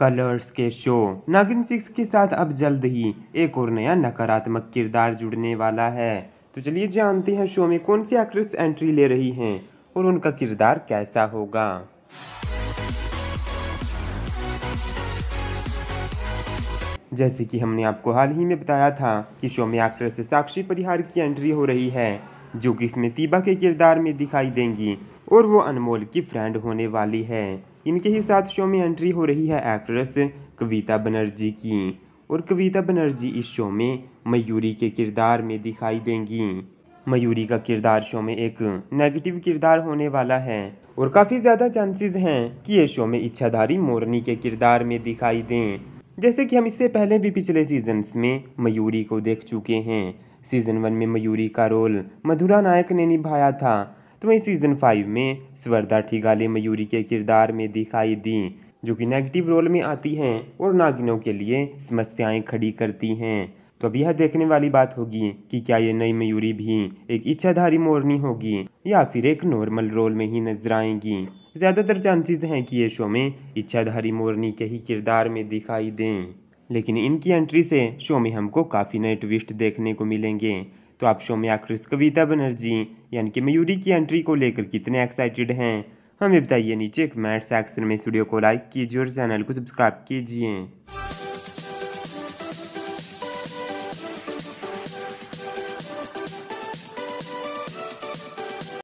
colours के show नागिन six के साथ अब जल्द ही एक और नया नकारात्मक किरदार जुड़ने वाला है तो चलिए जानते हैं शो में कौन सी एक्ट्रेस एंट्री ले रही हैं और उनका किरदार कैसा होगा जैसे कि हमने आपको हाल ही में बताया था कि शो में एक्ट्रेस साक्षी परिहार की एंट्री हो रही है जो कि इसमें तीबा के किरदार में दिखाई देंगी और वो अनमोल की फ्रेंड होने वाली है इनके ही साथ शो में एंट्री हो रही है एक्ट्रेस कविता बनर्जी की और कविता बनर्जी इस शो में मयूरी के किरदार में दिखाई देंगी मयूरी का किरदार शो में एक नेगेटिव किरदार होने वाला है और काफ़ी ज़्यादा चांसेस हैं कि ये शो में इच्छाधारी मोरनी के किरदार में दिखाई दें जैसे कि हम इससे पहले भी पिछले सीजन्स में मयूरी को देख चुके हैं सीजन वन में मयूरी का रोल मधुरा नायक ने निभाया था तो वहीं सीज़न फाइव में स्वर्धा ठीगाले मयूरी के किरदार में दिखाई दी जो कि नेगेटिव रोल में आती हैं और नागिनों के लिए समस्याएं खड़ी करती हैं तो अब यह देखने वाली बात होगी कि क्या ये नई मयूरी भी एक इच्छाधारी मोरनी होगी या फिर एक नॉर्मल रोल में ही नजर आएंगी ज़्यादातर चांसेस हैं कि ये शो में इच्छाधारी मोरनी के ही किरदार में दिखाई दें लेकिन इनकी एंट्री से शो में हमको काफ़ी नए ट्विस्ट देखने को मिलेंगे तो आप सौम्या आखिर कविता बनर्जी यानी कि मयूरी की एंट्री को लेकर कितने एक्साइटेड हैं हमें बताइए नीचे कमेंट सेक्शन में स्टूडियो को लाइक कीजिए और चैनल को सब्सक्राइब कीजिए